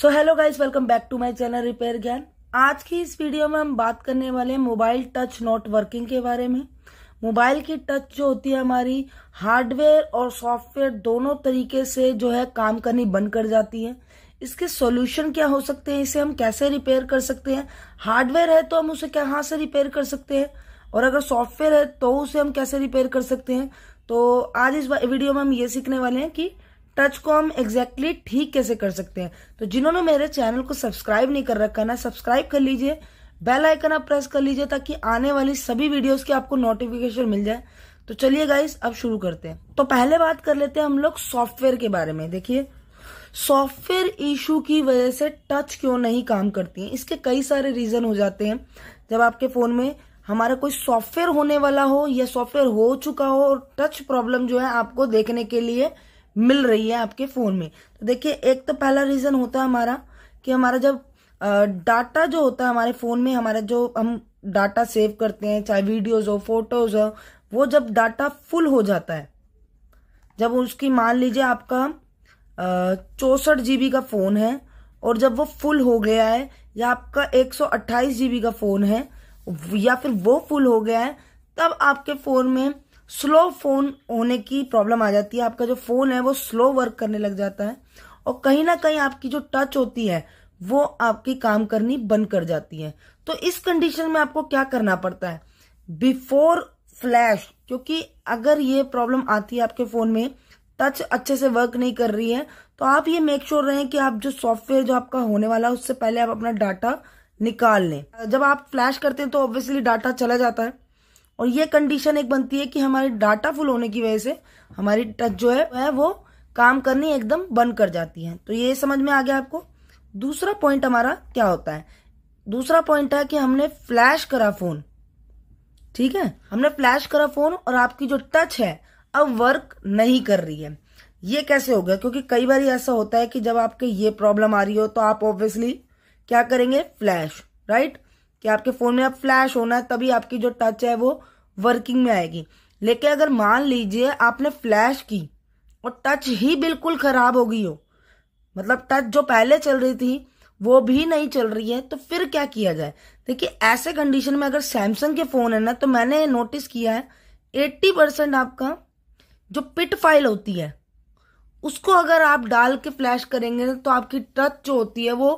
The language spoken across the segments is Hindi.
so hello guys welcome back to my channel repair Gyan आज की इस वीडियो में हम बात करने वाले हैं मोबाइल टच नॉट वर्किंग के बारे में मोबाइल की टच जो होती है हमारी हार्डवेयर और सॉफ्टवेयर दोनों तरीके से जो है काम करनी बंद कर जाती है इसके सॉल्यूशन क्या हो सकते हैं इसे हम कैसे रिपेयर कर सकते हैं हार्डवेयर है तो हम उसे कहाँ से रिपेयर कर सकते हैं और अगर सॉफ्टवेयर है तो उसे हम कैसे रिपेयर कर सकते हैं तो आज इस वीडियो में हम ये सीखने वाले हैं कि टच को हम एग्जैक्टली exactly ठीक कैसे कर सकते हैं तो जिन्होंने मेरे चैनल को सब्सक्राइब नहीं कर रखा ना सब्सक्राइब कर लीजिए बेल आइकन आप प्रेस कर लीजिए ताकि आने वाली सभी वीडियोस की आपको नोटिफिकेशन मिल जाए तो चलिए गाइस अब शुरू करते हैं तो पहले बात कर लेते हैं हम लोग सॉफ्टवेयर के बारे में देखिए सॉफ्टवेयर इशू की वजह से टच क्यों नहीं काम करती है इसके कई सारे रीजन हो जाते हैं जब आपके फोन में हमारा कोई सॉफ्टवेयर होने वाला हो या सॉफ्टवेयर हो चुका हो और टच प्रॉब्लम जो है आपको देखने के लिए मिल रही है आपके फ़ोन में तो देखिए एक तो पहला रीज़न होता है हमारा कि हमारा जब डाटा जो होता है हमारे फ़ोन में हमारा जो हम डाटा सेव करते हैं चाहे वीडियोज़ हो फोटोज़ हो वो जब डाटा फुल हो जाता है जब उसकी मान लीजिए आपका चौसठ जीबी का फ़ोन है और जब वो फुल हो गया है या आपका एक सौ जीबी का फ़ोन है या फिर वो फुल हो गया है तब आपके फ़ोन में स्लो फोन होने की प्रॉब्लम आ जाती है आपका जो फोन है वो स्लो वर्क करने लग जाता है और कहीं ना कहीं आपकी जो टच होती है वो आपकी काम करनी बंद कर जाती है तो इस कंडीशन में आपको क्या करना पड़ता है बिफोर फ्लैश क्योंकि अगर ये प्रॉब्लम आती है आपके फोन में टच अच्छे से वर्क नहीं कर रही है तो आप ये मेक श्योर sure रहें कि आप जो सॉफ्टवेयर जो आपका होने वाला है उससे पहले आप अपना डाटा निकाल लें जब आप फ्लैश करते हैं तो ऑब्वियसली डाटा चला जाता है और ये कंडीशन एक बनती है कि हमारे डाटा फुल होने की वजह से हमारी टच जो है वह वो काम करनी एकदम बंद कर जाती है तो ये समझ में आ गया आपको दूसरा पॉइंट हमारा क्या होता है दूसरा पॉइंट है कि हमने फ्लैश करा फोन ठीक है हमने फ्लैश करा फोन और आपकी जो टच है अब वर्क नहीं कर रही है ये कैसे हो गया क्योंकि कई बार ऐसा होता है कि जब आपके ये प्रॉब्लम आ रही हो तो आप ऑब्वियसली क्या करेंगे फ्लैश राइट कि आपके फ़ोन में अब फ्लैश होना है तभी आपकी जो टच है वो वर्किंग में आएगी लेकिन अगर मान लीजिए आपने फ्लैश की और टच ही बिल्कुल ख़राब हो गई हो मतलब टच जो पहले चल रही थी वो भी नहीं चल रही है तो फिर क्या किया जाए देखिए ऐसे कंडीशन में अगर सैमसंग के फ़ोन है ना तो मैंने नोटिस किया है एट्टी परसेंट आपका जो पिट फाइल होती है उसको अगर आप डाल के फ्लैश करेंगे तो आपकी टच जो होती है वो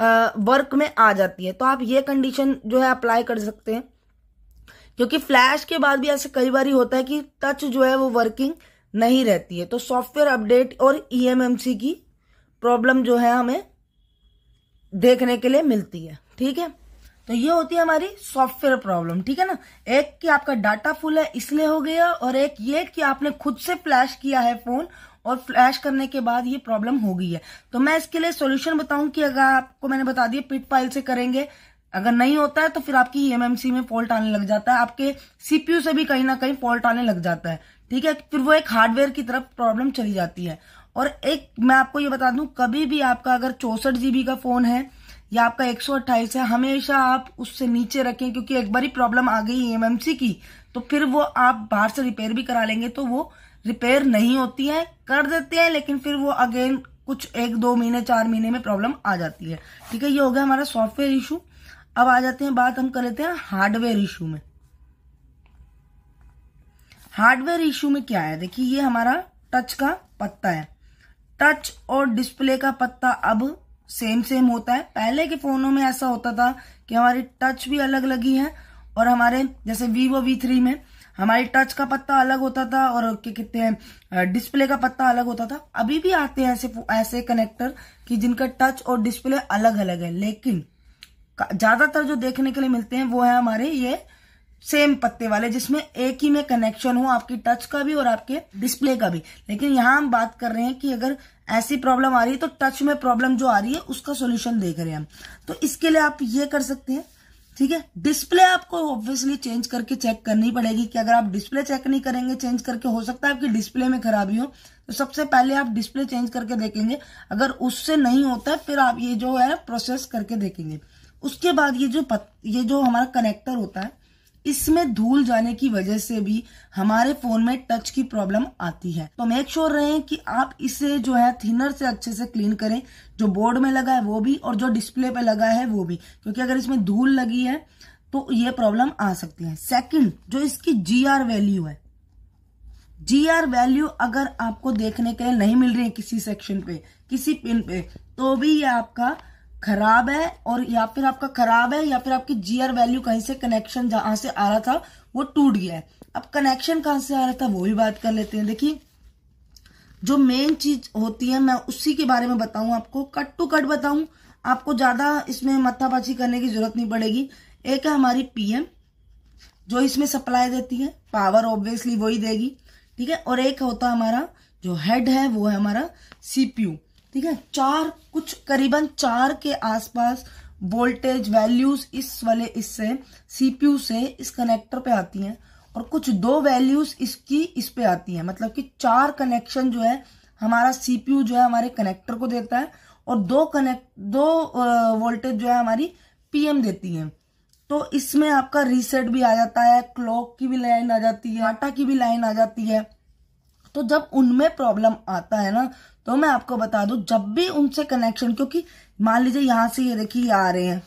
वर्क में आ जाती है तो आप ये कंडीशन जो है अप्लाई कर सकते हैं क्योंकि फ्लैश के बाद भी ऐसे कई बार होता है कि टच जो है वो वर्किंग नहीं रहती है तो सॉफ्टवेयर अपडेट और ईएमएमसी e की प्रॉब्लम जो है हमें देखने के लिए मिलती है ठीक है तो ये होती है हमारी सॉफ्टवेयर प्रॉब्लम ठीक है ना एक कि आपका डाटा फुल है इसलिए हो गया और एक ये कि आपने खुद से फ्लैश किया है फोन और फ्लैश करने के बाद ये प्रॉब्लम हो गई है तो मैं इसके लिए सोल्यूशन बताऊं कि अगर आपको मैंने बता दिया पिट पाइल से करेंगे अगर नहीं होता है तो फिर आपकी ईएमएमसी में फॉल्ट आने लग जाता है आपके सीपीयू से भी कहीं ना कहीं फॉल्ट आने लग जाता है ठीक है फिर वो एक हार्डवेयर की तरफ प्रॉब्लम चली जाती है और एक मैं आपको ये बता दूं कभी भी आपका अगर चौसठ जीबी का फोन है या आपका एक है हमेशा आप उससे नीचे रखें क्योंकि एक बार ही प्रॉब्लम आ गई एमएमसी e की तो फिर वो आप बाहर से रिपेयर भी करा लेंगे तो वो रिपेयर नहीं होती है कर देते हैं लेकिन फिर वो अगेन कुछ एक दो महीने चार महीने में प्रॉब्लम आ जाती है ठीक है ये हो गया हमारा सॉफ्टवेयर इशू अब आ जाते हैं बात हम कर लेते हैं हार्डवेयर इशू में हार्डवेयर इशू में क्या है देखिए ये हमारा टच का पत्ता है टच और डिस्प्ले का पत्ता अब सेम सेम होता है पहले के फोनों में ऐसा होता था कि हमारी टच भी अलग लगी है और हमारे जैसे वीवो वी थ्री में हमारी टच का पत्ता अलग होता था और क्या कहते हैं डिस्प्ले का पत्ता अलग होता था अभी भी आते हैं ऐसे ऐसे कनेक्टर कि जिनका टच और डिस्प्ले अलग अलग है लेकिन ज्यादातर जो देखने के लिए मिलते हैं वो है हमारे ये सेम पत्ते वाले जिसमें एक ही में कनेक्शन हो आपकी टच का भी और आपके डिस्प्ले का भी लेकिन यहां हम बात कर रहे हैं कि अगर ऐसी प्रॉब्लम आ रही है तो टच में प्रॉब्लम जो आ रही है उसका सोल्यूशन देख रहे हैं हम तो इसके लिए आप ये कर सकते हैं ठीक है डिस्प्ले आपको ऑब्वियसली चेंज करके चेक करनी पड़ेगी कि अगर आप डिस्प्ले चेक नहीं करेंगे चेंज करके हो सकता है आपकी डिस्प्ले में खराबी हो तो सबसे पहले आप डिस्प्ले चेंज करके देखेंगे अगर उससे नहीं होता फिर आप ये जो है प्रोसेस करके देखेंगे उसके बाद ये जो पत, ये जो हमारा कनेक्टर होता है इसमें धूल जाने की वजह से भी हमारे फोन में टच की प्रॉब्लम आती है तो मेक श्योर sure रहे कि आप इसे जो है थिनर से अच्छे से क्लीन करें जो बोर्ड में लगा है वो भी और जो डिस्प्ले पे लगा है वो भी क्योंकि अगर इसमें धूल लगी है तो ये प्रॉब्लम आ सकती है सेकंड जो इसकी जी वैल्यू है जी वैल्यू अगर आपको देखने के लिए नहीं मिल रही है किसी सेक्शन पे किसी पिन पे तो भी ये आपका खराब है और या फिर आपका खराब है या फिर आपकी जीआर वैल्यू कहीं से कनेक्शन जहां से आ रहा था वो टूट गया है अब कनेक्शन कहां से आ रहा था वो भी बात कर लेते हैं देखिए जो मेन चीज होती है मैं उसी के बारे में बताऊं आपको कट टू कट बताऊं आपको ज्यादा इसमें मत्थापाची करने की जरूरत नहीं पड़ेगी एक है हमारी पीएम जो इसमें सप्लाई देती है पावर ऑब्वियसली वही देगी ठीक है और एक होता हमारा जो हेड है वो है हमारा सीपीयू ठीक है चार कुछ करीबन चार के आसपास वोल्टेज वैल्यूज इस वाले इससे सीपीयू से इस कनेक्टर पे आती हैं और कुछ दो वैल्यूज इसकी इस पे आती हैं मतलब कि चार कनेक्शन जो है हमारा सीपीयू जो है हमारे कनेक्टर को देता है और दो कनेक्ट दो वोल्टेज जो है हमारी पीएम देती है तो इसमें आपका रीसेट भी आ जाता है क्लॉक की भी लाइन आ जाती है आटा की भी लाइन आ जाती है तो जब उनमें प्रॉब्लम आता है ना तो मैं आपको बता दू जब भी उनसे कनेक्शन क्योंकि मान लीजिए यहां से ये देखिए आ रहे हैं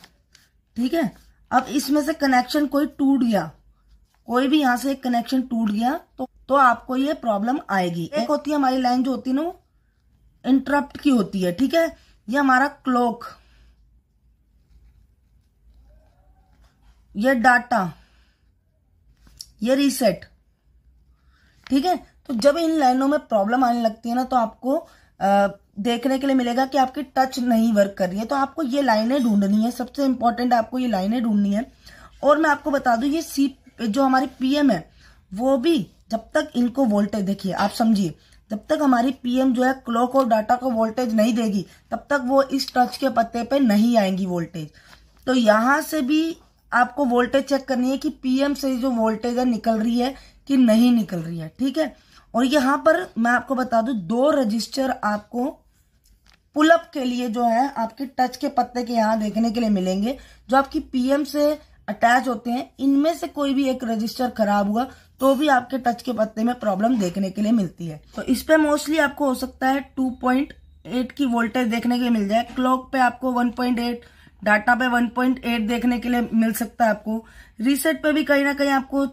ठीक है अब इसमें से कनेक्शन कोई टूट गया कोई भी यहां से एक कनेक्शन टूट गया तो तो आपको ये प्रॉब्लम आएगी एक होती है हमारी लाइन जो होती है ना वो इंटरप्ट की होती है ठीक है ये हमारा क्लॉक ये डाटा ये रीसेट ठीक है तो जब इन लाइनों में प्रॉब्लम आने लगती है ना तो आपको आ, देखने के लिए मिलेगा कि आपकी टच नहीं वर्क कर रही है तो आपको ये लाइनें ढूंढनी है सबसे इम्पोर्टेंट आपको ये लाइनें ढूंढनी है और मैं आपको बता दूं ये सी जो हमारी पीएम है वो भी जब तक इनको वोल्टेज देखिए आप समझिए जब तक हमारी पीएम जो है क्लॉक और डाटा को वोल्टेज नहीं देगी तब तक वो इस टच के पत्ते पे नहीं आएंगी वोल्टेज तो यहाँ से भी आपको वोल्टेज चेक करनी है कि पीएम से जो वोल्टेज है निकल रही है कि नहीं निकल रही है ठीक है और यहां पर मैं आपको बता दू दो रजिस्टर आपको पुलअप के लिए जो है आपके टच के पत्ते के यहाँ देखने के लिए मिलेंगे जो आपकी पीएम से अटैच होते हैं इनमें से कोई भी एक रजिस्टर खराब हुआ तो भी आपके टच के पत्ते में प्रॉब्लम देखने के लिए मिलती है तो इस पे मोस्टली आपको हो सकता है 2.8 की वोल्टेज देखने के लिए मिल जाए क्लॉक पे आपको 1.8 डाटा पे 1.8 देखने के लिए मिल सकता है आपको रीसेट पे भी कहीं ना कहीं आपको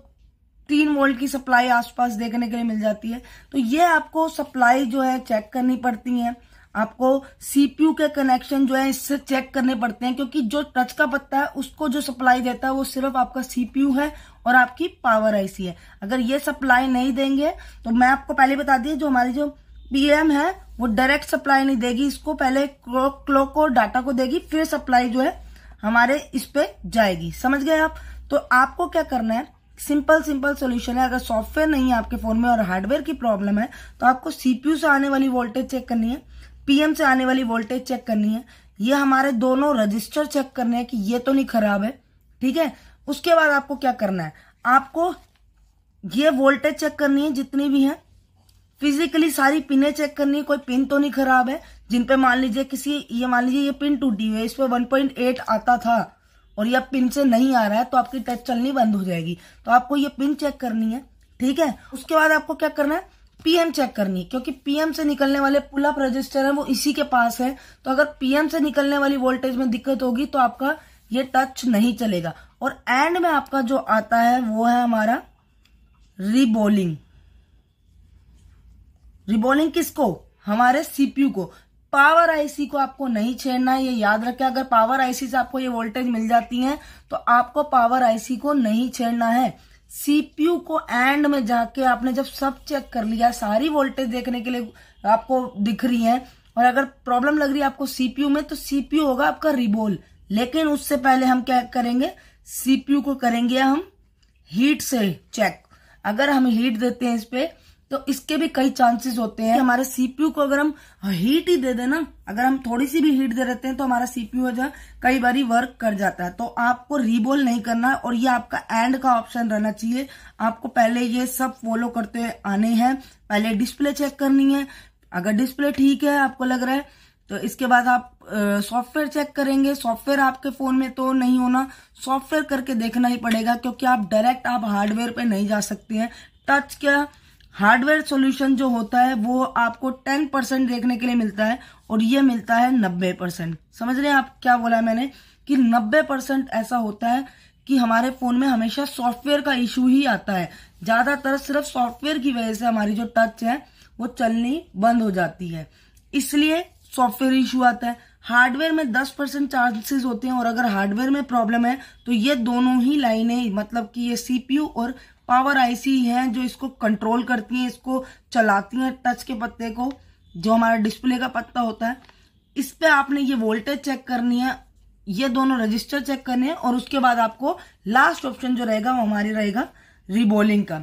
तीन वोल्ट की सप्लाई आसपास देखने के लिए मिल जाती है तो ये आपको सप्लाई जो है चेक करनी पड़ती है आपको सीपीयू के कनेक्शन जो है इससे चेक करने पड़ते हैं क्योंकि जो टच का पत्ता है उसको जो सप्लाई देता है वो सिर्फ आपका सीपीयू है और आपकी पावर आईसी है अगर ये सप्लाई नहीं देंगे तो मैं आपको पहले बता दी जो हमारी जो पीएम है वो डायरेक्ट सप्लाई नहीं देगी इसको पहले क्लॉक और डाटा को देगी फिर सप्लाई जो है हमारे इस पे जाएगी समझ गए आप तो आपको क्या करना है सिंपल सिंपल सॉल्यूशन है अगर सॉफ्टवेयर नहीं है आपके फोन में और हार्डवेयर की प्रॉब्लम है तो आपको सीपीयू से आने वाली वोल्टेज चेक करनी है पीएम से आने वाली वोल्टेज चेक करनी है ये हमारे दोनों रजिस्टर चेक करने हैं कि ये तो नहीं खराब है ठीक है उसके बाद आपको क्या करना है आपको ये वोल्टेज चेक करनी है जितनी भी है फिजिकली सारी पिने चेक करनी है कोई पिन तो नहीं खराब है जिनपे मान लीजिए किसी ये मान लीजिए ये पिन टूटी हुई है इस पर वन आता था और यह पिन से नहीं आ रहा है तो आपकी टच चलनी बंद हो जाएगी तो आपको ये पिन चेक करनी है ठीक है उसके बाद आपको क्या करना है पीएम चेक करनी है क्योंकि पीएम से निकलने वाले पुल अप रजिस्टर है वो इसी के पास है तो अगर पीएम से निकलने वाली वोल्टेज में दिक्कत होगी तो आपका ये टच नहीं चलेगा और एंड में आपका जो आता है वो है हमारा रिबोलिंग रिबोलिंग किसको हमारे सीपीयू को पावर आईसी को आपको नहीं छेड़ना ये याद रखें अगर पावर आईसी से आपको ये वोल्टेज मिल जाती है तो आपको पावर आईसी को नहीं छेड़ना है सीपीयू को एंड में जाके आपने जब सब चेक कर लिया सारी वोल्टेज देखने के लिए आपको दिख रही है और अगर प्रॉब्लम लग रही है आपको सीपीयू में तो सीपीयू होगा आपका रिबोल लेकिन उससे पहले हम क्या करेंगे सीपीयू को करेंगे हम हीट से चेक अगर हम हीट देते हैं इस पर तो इसके भी कई चांसेस होते हैं हमारे सीपीयू को अगर हम हीट ही दे देना अगर हम थोड़ी सी भी हीट दे देते हैं तो हमारा सीपीयू जो कई बार वर्क कर जाता है तो आपको रिबोल नहीं करना है और ये आपका एंड का ऑप्शन रहना चाहिए आपको पहले ये सब फॉलो करते हुए आने हैं पहले डिस्प्ले चेक करनी है अगर डिस्प्ले ठीक है आपको लग रहा है तो इसके बाद आप सॉफ्टवेयर चेक करेंगे सॉफ्टवेयर आपके फोन में तो नहीं होना सॉफ्टवेयर करके देखना ही पड़ेगा क्योंकि आप डायरेक्ट आप हार्डवेयर पे नहीं जा सकते हैं टच क्या हार्डवेयर सॉल्यूशन जो होता है वो आपको 10 परसेंट देखने के लिए मिलता है और ये मिलता है 90 परसेंट समझ रहे हैं आप क्या बोला मैंने कि 90 परसेंट ऐसा होता है कि हमारे फोन में हमेशा सॉफ्टवेयर का इशू ही आता है ज्यादातर सिर्फ सॉफ्टवेयर की वजह से हमारी जो टच है वो चलनी बंद हो जाती है इसलिए सॉफ्टवेयर इशू आता है हार्डवेयर में 10 परसेंट चांसेस होते हैं और अगर हार्डवेयर में प्रॉब्लम है तो ये दोनों ही लाइनें मतलब कि ये सीपीयू और पावर ऐसी है जो इसको कंट्रोल करती है इसको चलाती है टच के पत्ते को जो हमारा डिस्प्ले का पत्ता होता है इस पर आपने ये वोल्टेज चेक करनी है ये दोनों रजिस्टर चेक करने हैं और उसके बाद आपको लास्ट ऑप्शन जो रहेगा वो हमारे रहेगा रिबोलिंग का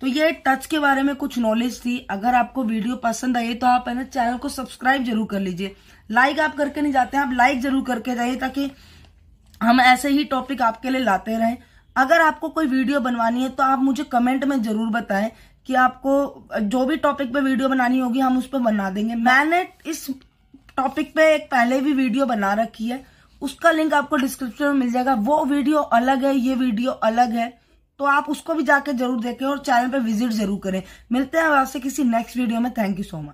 तो ये टच के बारे में कुछ नॉलेज थी अगर आपको वीडियो पसंद आई तो आप है ना चैनल को सब्सक्राइब जरूर कर लीजिए लाइक आप करके नहीं जाते हैं आप लाइक जरूर करके जाइए ताकि हम ऐसे ही टॉपिक आपके लिए लाते रहें अगर आपको कोई वीडियो बनवानी है तो आप मुझे कमेंट में जरूर बताएं कि आपको जो भी टॉपिक पे वीडियो बनानी होगी हम उस पर बना देंगे मैंने इस टॉपिक पे एक पहले भी वीडियो बना रखी है उसका लिंक आपको डिस्क्रिप्शन में मिल जाएगा वो वीडियो अलग है ये वीडियो अलग है तो आप उसको भी जाके जरूर देखें और चैनल पर विजिट जरूर करें मिलते हैं आपसे किसी नेक्स्ट वीडियो में थैंक यू सो मच